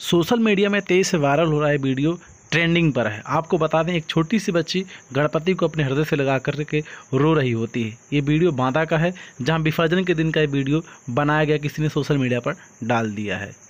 social media में तेज से viral हो रहा है वीडियो ट्रेंडिंग पर है आपको बता दें एक छोटी सी बच्ची गणपति को अपने हृदय से लगा करके रो रही होती है ये वीडियो बांदा का है जहां विसर्जन के दिन का ये वीडियो बनाया गया किसी ने सोशल मीडिया पर डाल दिया है